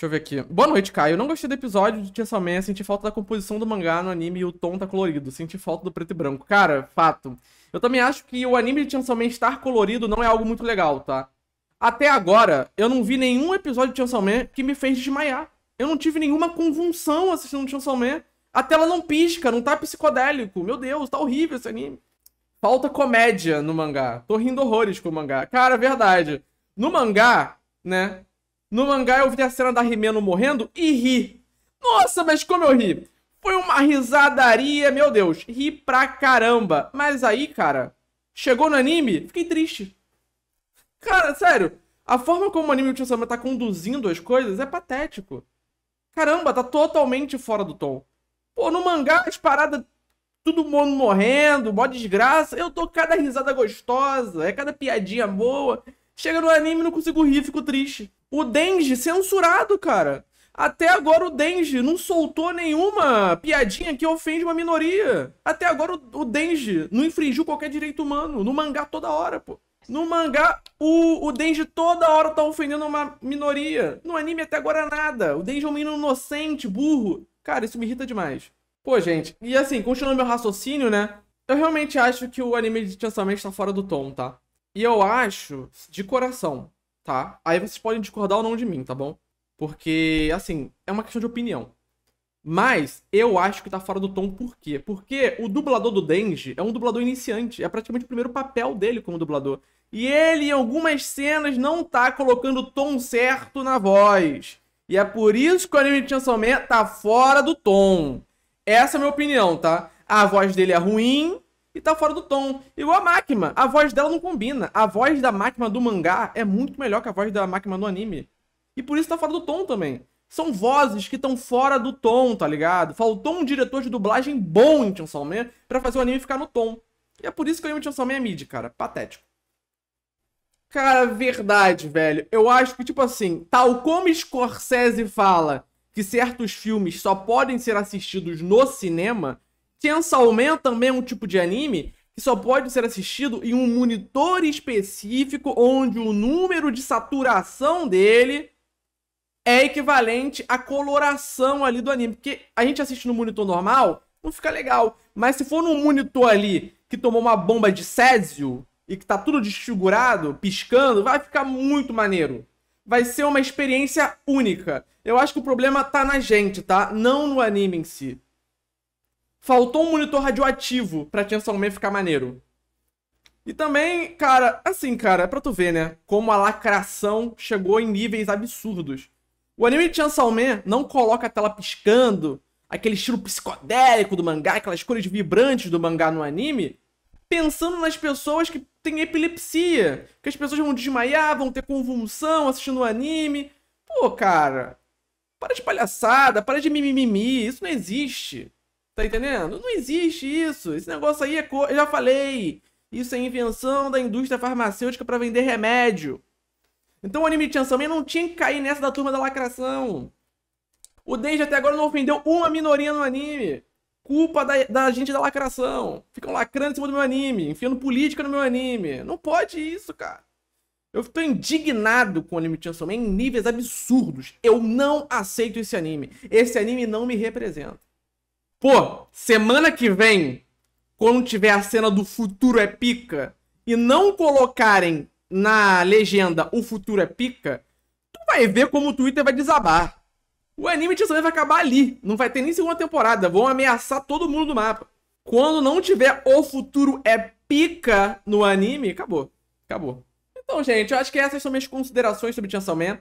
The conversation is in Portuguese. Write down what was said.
Deixa eu ver aqui. Boa noite, Caio. Não gostei do episódio de Tia Salmeia. Senti falta da composição do mangá no anime e o tom tá colorido. Senti falta do preto e branco. Cara, fato. Eu também acho que o anime de Tia Salmeia estar colorido não é algo muito legal, tá? Até agora, eu não vi nenhum episódio de Tia Salmeia que me fez desmaiar. Eu não tive nenhuma convulsão assistindo Tia Salmeia. A tela não pisca, não tá psicodélico. Meu Deus, tá horrível esse anime. Falta comédia no mangá. Tô rindo horrores com o mangá. Cara, é verdade. No mangá, né? No mangá eu vi a cena da Rimeno morrendo e ri. Nossa, mas como eu ri! Foi uma risadaria, meu Deus. Ri pra caramba. Mas aí, cara, chegou no anime, fiquei triste. Cara, sério, a forma como o anime de Sama tá conduzindo as coisas é patético. Caramba, tá totalmente fora do tom. Pô, no mangá, as paradas, todo mundo morrendo, mó desgraça. Eu tô cada risada gostosa, é cada piadinha boa. Chega no anime não consigo rir, fico triste. O Denji censurado, cara. Até agora o Denji não soltou nenhuma piadinha que ofende uma minoria. Até agora o, o Denji não infringiu qualquer direito humano. No mangá toda hora, pô. No mangá, o, o Denji toda hora tá ofendendo uma minoria. No anime até agora nada. O Denji é um menino inocente, burro. Cara, isso me irrita demais. Pô, gente, e assim, continuando meu raciocínio, né? Eu realmente acho que o anime de Chainsaw Man está fora do tom, tá? E eu acho, de coração, tá? Aí vocês podem discordar ou não de mim, tá bom? Porque, assim, é uma questão de opinião. Mas eu acho que tá fora do tom por quê? Porque o dublador do Denji é um dublador iniciante. É praticamente o primeiro papel dele como dublador. E ele, em algumas cenas, não tá colocando o tom certo na voz. E é por isso que o anime de Chainsaw Man tá fora do tom. Essa é a minha opinião, tá? A voz dele é ruim, e tá fora do tom. Igual a Máquina, a voz dela não combina. A voz da Máquina do mangá é muito melhor que a voz da Máquina do anime. E por isso tá fora do tom também. São vozes que estão fora do tom, tá ligado? Faltou um diretor de dublagem bom em Chainsaw Man pra fazer o anime ficar no tom. E é por isso que o anime Chainsaw Man é mid, cara. Patético. Cara, verdade, velho. Eu acho que, tipo assim, tal como Scorsese fala que certos filmes só podem ser assistidos no cinema, Chainsaw Man também é um tipo de anime que só pode ser assistido em um monitor específico onde o número de saturação dele é equivalente à coloração ali do anime. Porque a gente assiste no monitor normal, não fica legal. Mas se for num monitor ali que tomou uma bomba de césio e que tá tudo desfigurado, piscando, vai ficar muito maneiro. Vai ser uma experiência única. Eu acho que o problema tá na gente, tá? Não no anime em si. Faltou um monitor radioativo pra Chainsaw Man ficar maneiro. E também, cara, assim, cara, é pra tu ver, né? Como a lacração chegou em níveis absurdos. O anime de Chainsaw Man não coloca a tela piscando, aquele estilo psicodélico do mangá, aquelas cores vibrantes do mangá no anime, pensando nas pessoas que têm epilepsia, que as pessoas vão desmaiar, vão ter convulsão assistindo o anime. Pô, cara, para de palhaçada, para de mimimi, isso não existe. Tá entendendo? Não existe isso. Esse negócio aí é. Co... Eu já falei. Isso é invenção da indústria farmacêutica para vender remédio. Então o anime Chan também não tinha que cair nessa da turma da lacração. O Denji até agora não ofendeu uma minoria no anime. Culpa da, da gente da lacração. Ficam lacrando em cima do meu anime, enfiando política no meu anime. Não pode isso, cara. Eu tô indignado com o anime Chainsaw Man em níveis absurdos. Eu não aceito esse anime. Esse anime não me representa. Pô, semana que vem, quando tiver a cena do futuro é pica, e não colocarem na legenda o futuro é pica, tu vai ver como o Twitter vai desabar. O anime de vai acabar ali. Não vai ter nem segunda temporada. Vão ameaçar todo mundo do mapa. Quando não tiver o futuro é pica no anime, acabou. Acabou. Então, gente, eu acho que essas são minhas considerações sobre Chainsaw Man.